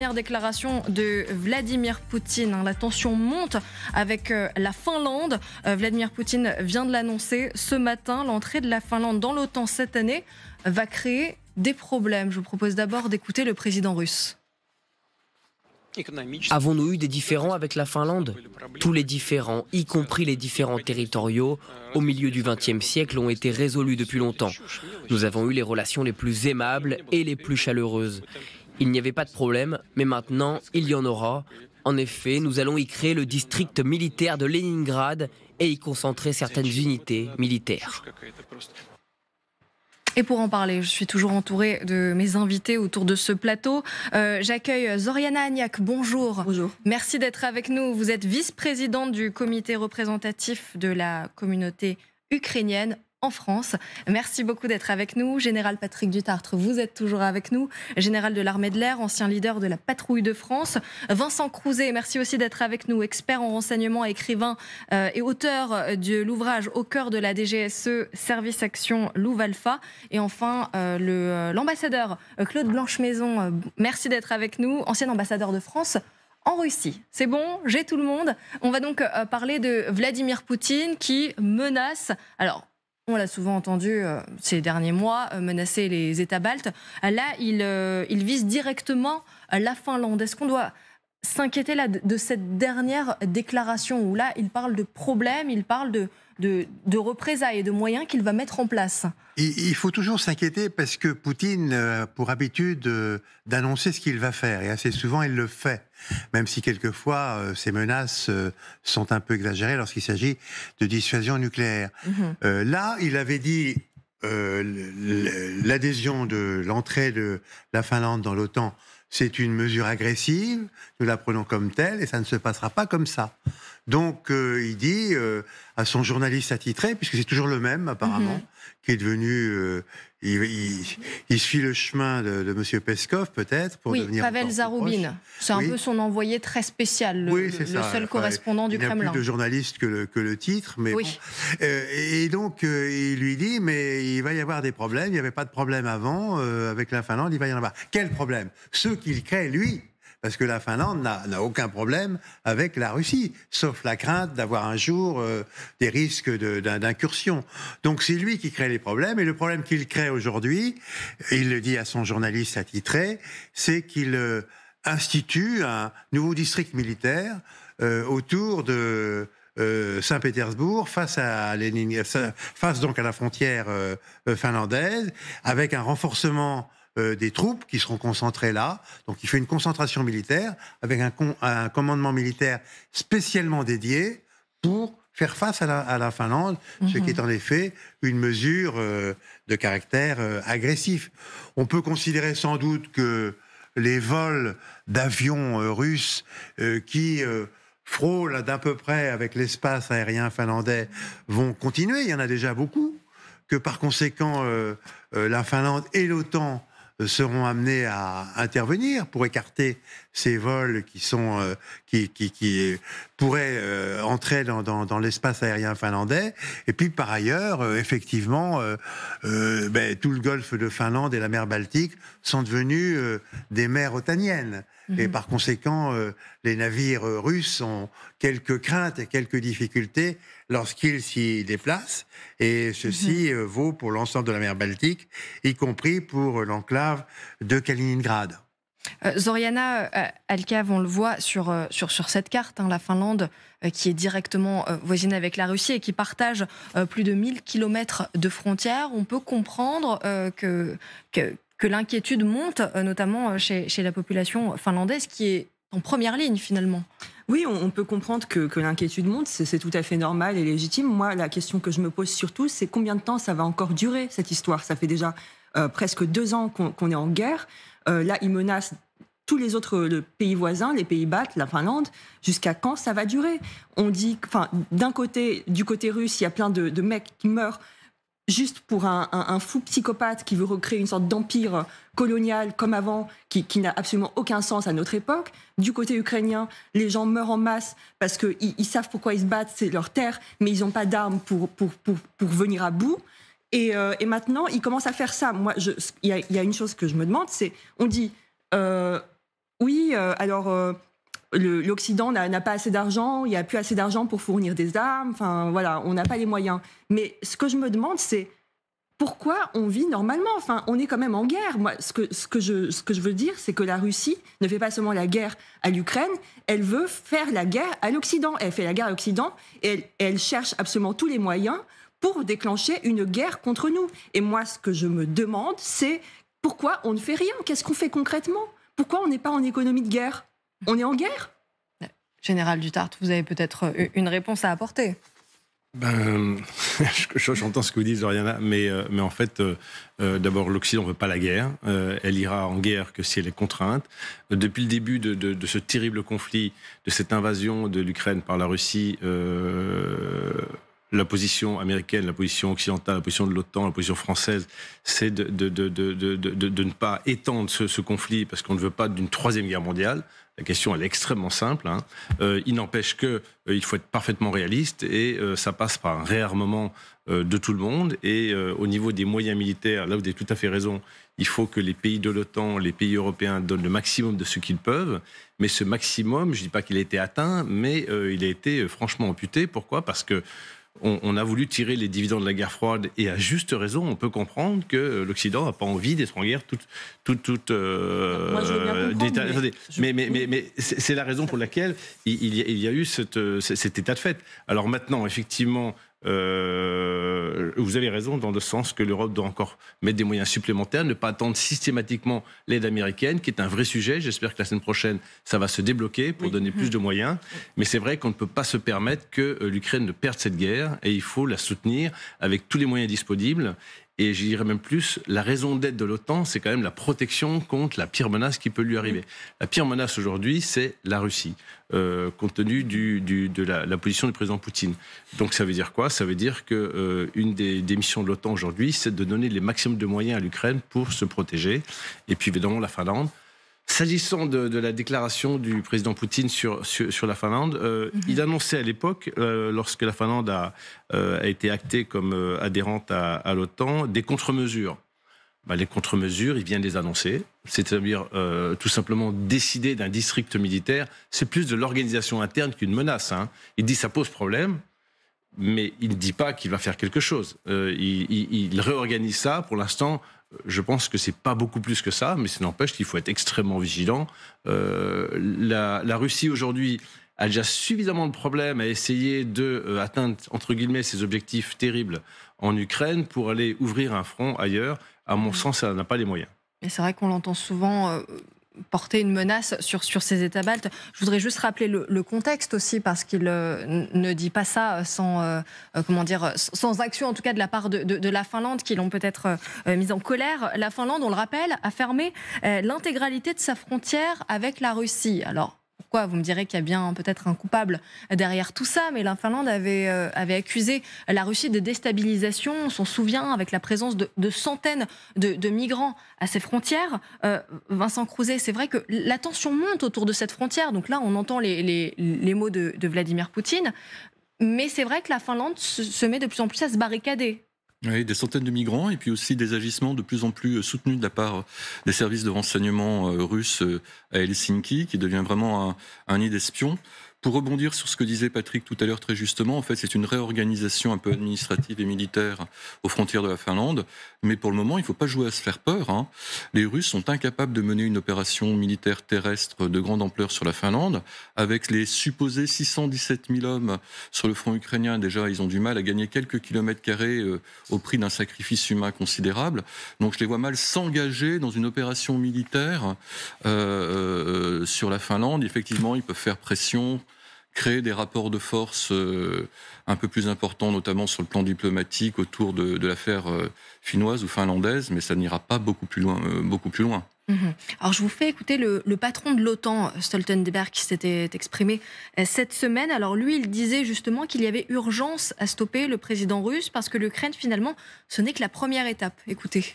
Dernière déclaration de Vladimir Poutine. Hein. La tension monte avec euh, la Finlande. Euh, Vladimir Poutine vient de l'annoncer ce matin. L'entrée de la Finlande dans l'OTAN cette année va créer des problèmes. Je vous propose d'abord d'écouter le président russe. Avons-nous eu des différends avec la Finlande Tous les différends, y compris les différents territoriaux, au milieu du XXe siècle, ont été résolus depuis longtemps. Nous avons eu les relations les plus aimables et les plus chaleureuses. Il n'y avait pas de problème, mais maintenant, il y en aura. En effet, nous allons y créer le district militaire de Leningrad et y concentrer certaines unités militaires. Et pour en parler, je suis toujours entourée de mes invités autour de ce plateau. Euh, j'accueille Zoriana Agnac. Bonjour. Bonjour. Merci d'être avec nous. Vous êtes vice-présidente du comité représentatif de la communauté ukrainienne en France. Merci beaucoup d'être avec nous. Général Patrick Dutartre, vous êtes toujours avec nous. Général de l'armée de l'air, ancien leader de la patrouille de France. Vincent Crouzet, merci aussi d'être avec nous, expert en renseignement, écrivain euh, et auteur euh, de l'ouvrage Au cœur de la DGSE, service action Alpha. Et enfin, euh, l'ambassadeur Claude Blanche-Maison, merci d'être avec nous, ancien ambassadeur de France en Russie. C'est bon, j'ai tout le monde. On va donc parler de Vladimir Poutine qui menace. Alors, on l'a souvent entendu euh, ces derniers mois, euh, menacer les États baltes. Là, il, euh, il vise directement la Finlande. Est-ce qu'on doit s'inquiéter de, cette dernière déclaration où là, il parle de problèmes, il parle de, représailles et de moyens qu'il va mettre en place. Il, faut toujours s'inquiéter parce que Poutine a euh, pour habitude euh, d'annoncer ce qu'il va faire et assez souvent il le fait, même si quelquefois ses euh, menaces sont un peu exagérées lorsqu'il s'agit de dissuasion nucléaire. Mhm. là, il avait dit l'adhésion de l'entrée de la Finlande dans l'OTAN c'est une mesure agressive, nous la prenons comme telle et ça ne se passera pas comme ça. Donc euh, il dit euh, à son journaliste attitré, puisque c'est toujours le même apparemment, mhm. qui est devenu, euh, il, suit le chemin de, M. Monsieur Peskov peut-être pour oui, Pavel Zaroubine. C'est un peu son envoyé très spécial, le, seul correspondant du Kremlin. Il a plus de journaliste que le, titre, mais et donc il lui dit, mais il va y avoir des problèmes. Il n'y avait pas de problème avant avec la Finlande, il va y en avoir. Quel problème Ceux qu'il crée, lui parce que la Finlande n'a aucun problème avec la Russie, sauf la crainte d'avoir un jour euh, des risques d'incursion. Donc c'est lui qui crée les problèmes, et le problème qu'il crée aujourd'hui, il le dit à son journaliste attitré, c'est qu'il euh, institue un nouveau district militaire euh, autour de Saint-Pétersbourg face à face donc à la frontière finlandaise, avec un renforcement euh, des troupes qui seront concentrées là. Donc il fait une concentration militaire avec un, commandement militaire spécialement dédié pour faire face à la, Finlande, ce qui mhm. est en effet une mesure euh, de caractère euh, agressif. On peut considérer sans doute que les vols d'avions russes qui frôlent d'un peu près avec l'espace aérien finlandais vont continuer, il y en a déjà beaucoup, que par conséquent la Finlande et l'OTAN seront amenés à intervenir pour écarter ces vols qui sont euh, qui, qui, pourraient euh, entrer dans, l'espace aérien finlandais. Et puis par ailleurs, euh, effectivement, ben, tout le golfe de Finlande et la mer Baltique sont devenus des mers otaniennes. Et mhm. par conséquent, les navires russes ont quelques craintes et quelques difficultés lorsqu'ils s'y déplacent. Et ceci mhm. vaut pour l'ensemble de la mer Baltique, y compris pour l'enclave de Kaliningrad. Euh, Zoriana euh, Alcave, on le voit sur, euh, sur, sur cette carte, hein, la Finlande, qui est directement voisine avec la Russie et qui partage plus de 1000 kilomètres de frontières. On peut comprendre que, que, l'inquiétude monte, notamment chez, la population finlandaise, qui est en première ligne finalement. Oui, on, peut comprendre que, que l'inquiétude monte, c'est tout à fait normal et légitime. Moi, la question que je me pose surtout, c'est combien de temps ça va encore durer cette histoire Ça fait déjà euh, presque deux ans qu'on est en guerre. Euh, là, ils menacent tous les autres euh, pays voisins, les pays baltes, la Finlande. Jusqu'à quand ça va durer On dit, enfin, d'un côté, du côté russe, il y a plein de, mecs qui meurent juste pour un, fou psychopathe qui veut recréer une sorte d'empire colonial comme avant, qui, n'a absolument aucun sens à notre époque. Du côté ukrainien, les gens meurent en masse parce qu'ils savent pourquoi ils se battent, c'est leur terre, mais ils n'ont pas d'armes pour venir à bout. Euh, et, maintenant, ils commencent à faire ça. Moi, il y, a une chose que je me demande, c'est on dit euh, oui, euh, alors l'Occident n'a pas assez d'argent, il n'y a plus assez d'argent pour fournir des armes. Enfin, voilà, on n'a pas les moyens. Mais ce que je me demande, c'est pourquoi on vit normalement Enfin, on est quand même en guerre. Moi, ce que, ce que, je, veux dire, c'est que la Russie ne fait pas seulement la guerre à l'Ukraine, elle veut faire la guerre à l'Occident. Elle fait la guerre à l'Occident et elle, elle cherche absolument tous les moyens pour déclencher une guerre contre nous. Et moi, ce que je me demande, c'est pourquoi on ne fait rien Qu'est-ce qu'on fait concrètement Pourquoi on n'est pas en économie de guerre On est en guerre Général Dutarte, vous avez peut-être euh, une réponse à apporter. Ben, j'entends ce que vous dites, Oriana, mais, euh, mais en fait, euh, d'abord, l'Occident ne veut pas la guerre. elle ira en guerre que si elle est contrainte. Depuis le début de, ce terrible conflit, de cette invasion de l'Ukraine par la Russie, la position américaine, la position occidentale, la position de l'OTAN, la position française, c'est de, de, de, de, ne pas étendre ce, ce conflit parce qu'on ne veut pas d'une troisième guerre mondiale. La question, elle est extrêmement simple. Hein. Euh, il n'empêche que euh, il faut être parfaitement réaliste et euh, ça passe par un réarmement euh, de tout le monde. Et au niveau des moyens militaires, là, vous avez tout à fait raison. Il faut que les pays de l'OTAN, les pays européens donnent le maximum de ce qu'ils peuvent. Mais ce maximum, je ne dis pas qu'il a été atteint, mais il a été franchement amputé. Pourquoi Parce que on, a voulu tirer les dividendes de la guerre froide et à juste raison, on peut comprendre que l'Occident n'a pas envie d'être en guerre toute. toute, toute euh, mais, mais, mais, c'est la raison pour laquelle il, y, a, eu euh, cet état de fait. Alors maintenant, effectivement, euh, vous avez raison dans le sens que l'Europe doit encore mettre des moyens supplémentaires, ne pas attendre systématiquement l'aide américaine, qui est un vrai sujet. J'espère que la semaine prochaine, ça va se débloquer pour donner plus de moyens. Mais c'est vrai qu'on ne peut pas se permettre que euh, l'Ukraine ne perde cette guerre et il faut la soutenir avec tous les moyens disponibles. Et j'irais dirais même plus, la raison d'être de l'OTAN, c'est quand même la protection contre la pire menace qui peut lui arriver. La pire menace aujourd'hui, c'est la Russie, euh, compte tenu du, de la, position du président Poutine. Donc ça veut dire quoi Ça veut dire que euh, une des, des, missions de l'OTAN aujourd'hui, c'est de donner les maximums de moyens à l'Ukraine pour se protéger. Et puis évidemment la Finlande. S'agissant de, la déclaration du président Poutine sur, sur, la Finlande, euh, mhm. il annonçait à l'époque, euh, lorsque la Finlande a, euh, a été actée comme adhérente à, l'OTAN, des contre-mesures. Bah, les contre-mesures, il vient de les annoncer, c'est-à-dire tout simplement décider d'un district militaire, c'est plus de l'organisation interne qu'une menace. Hein. Il dit ça pose problème, mais il ne dit pas qu'il va faire quelque chose. Euh, il, réorganise ça. Pour l'instant, je pense que c'est pas beaucoup plus que ça, mais ça n'empêche qu'il faut être extrêmement vigilant. Euh, la, Russie aujourd'hui a déjà suffisamment de problèmes à essayer de euh, atteindre entre guillemets ses objectifs terribles en Ukraine pour aller ouvrir un front ailleurs. À mon mmh. sens, ça n'a pas les moyens. Mais c'est vrai qu'on l'entend souvent porter une menace sur, sur ces États baltes. Je voudrais juste rappeler le, contexte aussi, parce qu'il euh, ne dit pas ça sans, euh, euh, comment dire, sans action, en tout cas de la part de, la Finlande, qui l'ont peut-être mise en colère. La Finlande, on le rappelle, a fermé l'intégralité de sa frontière avec la Russie. Alors, vous me direz qu'il y a bien peut-être un coupable derrière tout ça, mais la Finlande euh, avait, accusé la Russie de déstabilisation. On s'en souvient avec la présence de, centaines de, migrants à ses frontières. Euh, Vincent Crouzet, c'est vrai que la tension monte autour de cette frontière. Donc là, on entend les, mots de Vladimir Poutine. Mais c'est vrai que la Finlande se met de plus en plus à se barricader oui, des centaines de migrants et puis aussi des agissements de plus en plus euh, soutenus de la part euh, des services de renseignement euh, russes à Helsinki, qui devient vraiment un, un nid d'espions. Pour rebondir sur ce que disait Patrick tout à l'heure très justement, en fait, c'est une réorganisation un peu administrative et militaire aux frontières de la Finlande. Mais pour le moment, il ne faut pas jouer à se faire peur. Hein. Les Russes sont incapables de mener une opération militaire terrestre de grande ampleur sur la Finlande. Avec les supposés 617 000 hommes sur le front ukrainien, déjà, ils ont du mal à gagner quelques kilomètres carrés euh, au prix d'un sacrifice humain considérable. Donc, je les vois mal s'engager dans une opération militaire euh, euh sur la Finlande. Effectivement, ils peuvent faire pression créer des rapports de force euh, un peu plus importants, notamment sur le plan diplomatique autour de, l'affaire euh, finnoise ou finlandaise, mais ça n'ira pas beaucoup plus loin. Euh, beaucoup plus loin. Mhm. Alors je vous fais écouter le, le patron de l'OTAN, Stoltenberg, qui s'était exprimé cette semaine. Alors lui, il disait justement qu'il y avait urgence à stopper le président russe parce que l'Ukraine, finalement, ce n'est que la première étape. Écoutez.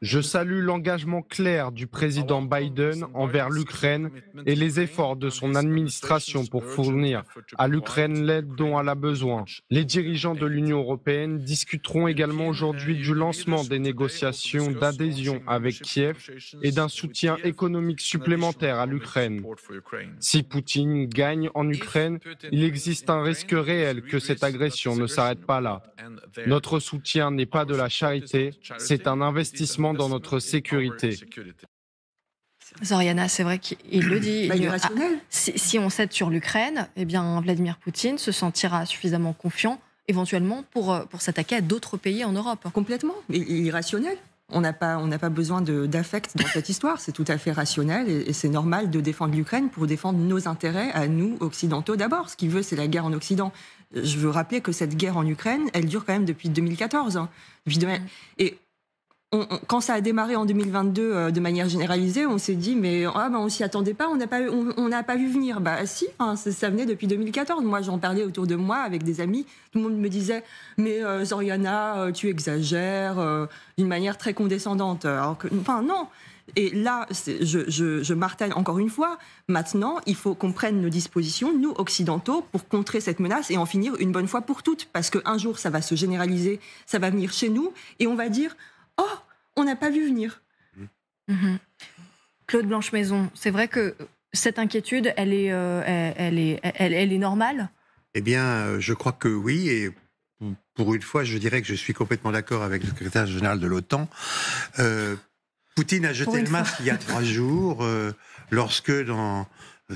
Je salue l'engagement clair du président Biden envers l'Ukraine et les efforts de son administration pour fournir à l'Ukraine l'aide dont elle a besoin. Les dirigeants de l'Union européenne discuteront également aujourd'hui du lancement des négociations d'adhésion avec Kiev et d'un soutien économique supplémentaire à l'Ukraine. Si Poutine gagne en Ukraine, il existe un risque réel que cette agression ne s'arrête pas là. Notre soutien n'est pas de la charité, c'est un investissement dans notre sécurité. Zoriana, c'est vrai qu'il le dit. Bah, il, ah, si, si, on cède sur l'Ukraine, eh bien Vladimir Poutine se sentira suffisamment confiant éventuellement pour, euh, pour s'attaquer à d'autres pays en Europe. Complètement, irrationnel. On n'a pas, on pas besoin d'affect dans cette histoire. C'est tout à fait rationnel et, c'est normal de défendre l'Ukraine pour défendre nos intérêts à nous, occidentaux d'abord. Ce qu'il veut, c'est la guerre en Occident. Je veux rappeler que cette guerre en Ukraine, elle dure quand même depuis 2014. Hein, mm. Et quand ça a démarré en 2022 euh, de manière généralisée, on s'est dit mais ah, bah, on s'y attendait pas, on n'a pas, pas vu venir. Bah si, ça, venait depuis 2014. Moi j'en parlais autour de moi avec des amis, tout le monde me disait mais euh, Zoriana euh, tu exagères d'une manière très condescendante. Alors que, enfin non. Et là, je, je, je martèle encore une fois, maintenant, il faut qu'on prenne nos dispositions, nous, occidentaux, pour contrer cette menace et en finir une bonne fois pour toutes. Parce qu'un jour, ça va se généraliser, ça va venir chez nous, et on va dire, Oh, on n'a pas vu venir. Mm-hmm. Mm-hmm. Claude Blanchemaison, c'est vrai que cette inquiétude, elle est, euh, elle, est, elle, est normale Eh bien, euh, je crois que oui. Et pour une fois, je dirais que je suis complètement d'accord avec le secrétaire général de l'OTAN. Euh, Poutine a jeté le masque il y a trois jours, lorsque dans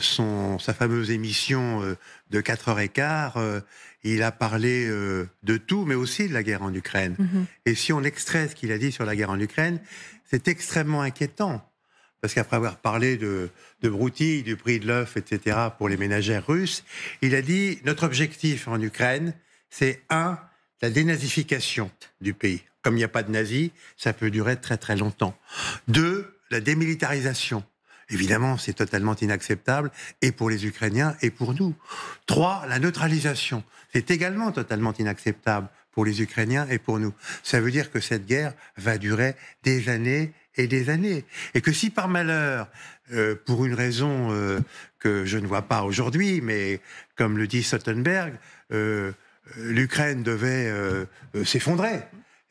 son, sa fameuse émission euh, de 4h15, euh, il a parlé euh, de tout, mais aussi de la guerre en Ukraine. Mhm. Et si on extrait ce qu'il a dit sur la guerre en Ukraine, c'est extrêmement inquiétant. Parce qu'après avoir parlé de, de broutilles, du prix de l'œuf, etc., pour les ménagères russes, il a dit notre objectif en Ukraine, c'est un, la dénazification du pays. Comme il n'y a pas de nazis, ça peut durer très très longtemps. Deux, la démilitarisation. Évidemment, c'est totalement inacceptable, et pour les Ukrainiens, et pour nous. Trois, la neutralisation. C'est également totalement inacceptable pour les Ukrainiens et pour nous. Ça veut dire que cette guerre va durer des années et des années. Et que si par malheur, euh, pour une raison euh, que je ne vois pas aujourd'hui, mais comme le dit Sottenberg, euh, l'Ukraine devait s'effondrer,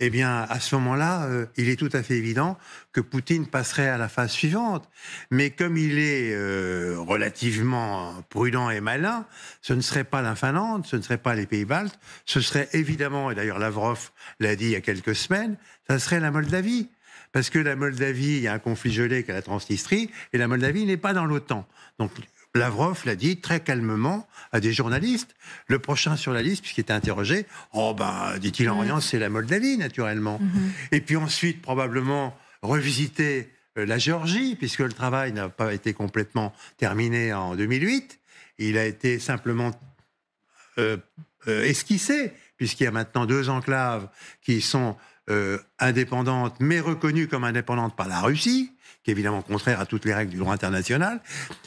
eh bien, à ce moment-là, euh, il est tout à fait évident que Poutine passerait à la phase suivante. Mais comme il est euh, relativement prudent et malin, ce ne serait pas la Finlande, ce ne serait pas les Pays-Baltes, ce serait évidemment, et d'ailleurs Lavrov l'a dit il y a quelques semaines, ça serait la Moldavie parce que la Moldavie, il y a un conflit gelé qu'est la Transnistrie, et la Moldavie n'est pas dans l'OTAN. Donc Lavrov l'a dit très calmement à des journalistes. Le prochain sur la liste, puisqu'il était interrogé, oh ben, dit-il en mm. riant, c'est la Moldavie, naturellement. Mm-hmm. Et puis ensuite, probablement, revisiter euh, la Géorgie, puisque le travail n'a pas été complètement terminé en 2008. Il a été simplement euh, euh, esquissé, puisqu'il y a maintenant deux enclaves qui sont indépendantes, mais reconnues comme indépendantes par la Russie, qui est évidemment contraire à toutes les règles du droit international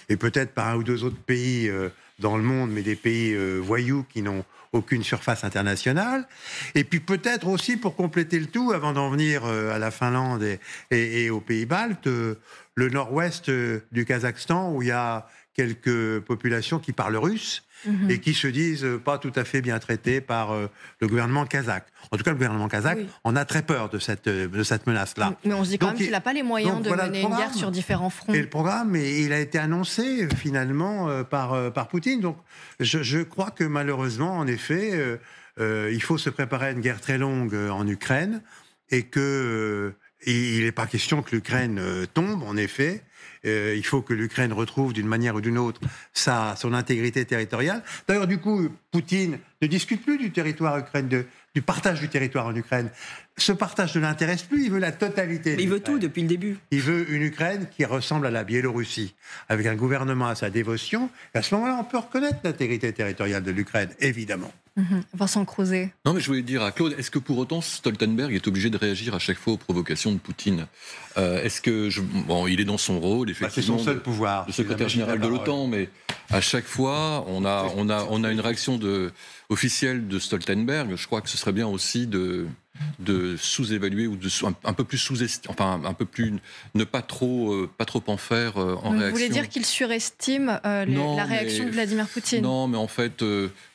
et peut-être par un ou deux autres pays euh, dans le monde, mais des pays euh, voyous qui n'ont aucune surface internationale. Et puis peut-être aussi, pour compléter le tout, avant d'en venir euh, à la Finlande et, aux pays baltes, le nord-ouest du Kazakhstan, où il y a quelques populations qui parlent russe Mhm. et qui se disent euh, pas tout à fait bien traités par euh, le gouvernement kazakh. En tout cas, le gouvernement kazakh, on a très peur de cette, euh, menace-là. Mais on se dit quand même qu'il n'a pas les moyens de mener une guerre sur différents fronts. Et le programme, il a été annoncé finalement par, Poutine. Donc je, crois que malheureusement, en effet, il faut se préparer à une guerre très longue en Ukraine et qu'il n'est pas question que l'Ukraine tombe, en effet, euh, il faut que l'Ukraine retrouve d'une manière ou d'une autre sa, son intégrité territoriale. D'ailleurs, du coup, Poutine ne discute plus du territoire ukrainien, du partage du territoire en Ukraine. Ce partage ne l'intéresse plus, il veut la totalité. il veut tout depuis le début. Il veut une Ukraine qui ressemble à la Biélorussie, avec un gouvernement à sa dévotion. Et à ce moment-là, on peut reconnaître l'intégrité territoriale de l'Ukraine, évidemment. Va mhm. Vincent Crozet. Non, mais je voulais dire à Claude, est-ce que pour autant Stoltenberg est obligé de réagir à chaque fois aux provocations de Poutine euh, Est-ce que. Bon, il est dans son rôle, effectivement. Bah, c'est son seul pouvoir. Le secrétaire général de l'OTAN, mais à chaque fois, on a, on a, on a une réaction de, officielle de Stoltenberg. Je crois que ce serait bien aussi de de sous-évaluer ou de un, peu plus sous enfin un peu plus ne pas trop euh, pas trop en faire euh, en Vous réaction. Vous voulez dire qu'il surestime la réaction de Vladimir Poutine Non, mais en fait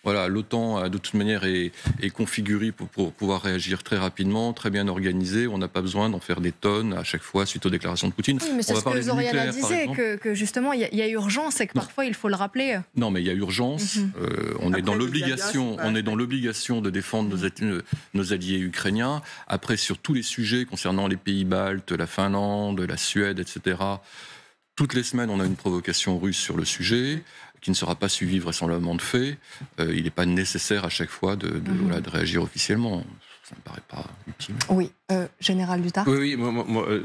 voilà, l'OTAN a de toute manière est, configuré pour, pouvoir réagir très rapidement, très bien organisé. On n'a pas besoin d'en faire des tonnes à chaque fois suite aux déclarations de Poutine. Oui, mais c'est ce que Zoriana disait, que, que, justement, il y, a urgence et que parfois il faut le rappeler. Non, mais il y a urgence. Mhm. Euh, on, est dans l'obligation, on est dans l'obligation de défendre nos, mhm. euh, nos, alliés ukrainiens. Après, sur tous les sujets concernant les pays baltes, la Finlande, la Suède, etc., toutes les semaines, on a une provocation russe sur le sujet qui ne sera pas suivi vraisemblablement de fait, euh, il n'est pas nécessaire à chaque fois de, de mhm. réagir officiellement ça me paraît pas utile. Oui, euh, Général Lutard. Oui, oui, moi, moi euh,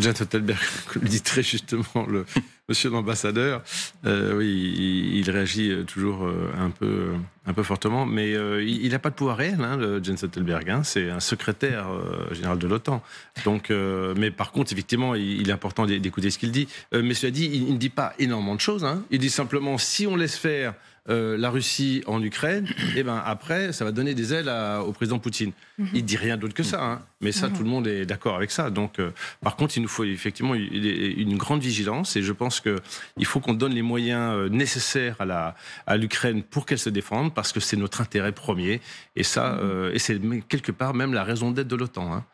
Stoltenberg, comme le dit très justement le monsieur l'ambassadeur, euh, oui, il, réagit euh, toujours un peu, un peu fortement, mais il n'a pas de pouvoir réel, hein, le Stoltenberg. Hein. c'est un secrétaire général de l'OTAN. Donc, mais par contre, effectivement, il, est important d'écouter ce qu'il dit. mais cela dit, il, ne dit pas énormément de choses. Hein. Il dit simplement si on laisse faire euh, la Russie en Ukraine, et eh ben après, ça va donner des ailes au président Poutine. Mhm. Il dit rien d'autre que ça, hein. mais ça, mhm. tout le monde est d'accord avec ça. Donc, euh, par contre, il nous faut effectivement une, grande vigilance, et je pense qu'il faut qu'on donne les moyens euh, nécessaires à, la, à l'Ukraine pour qu'elle se défende, parce que c'est notre intérêt premier, et ça, mhm. et c'est quelque part même la raison d'être de l'OTAN. Hein.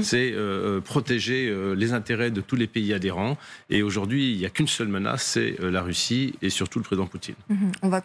C'est protéger les intérêts de tous les pays adhérents, et aujourd'hui, il n'y a qu'une seule menace, c'est la Russie et surtout le président Poutine.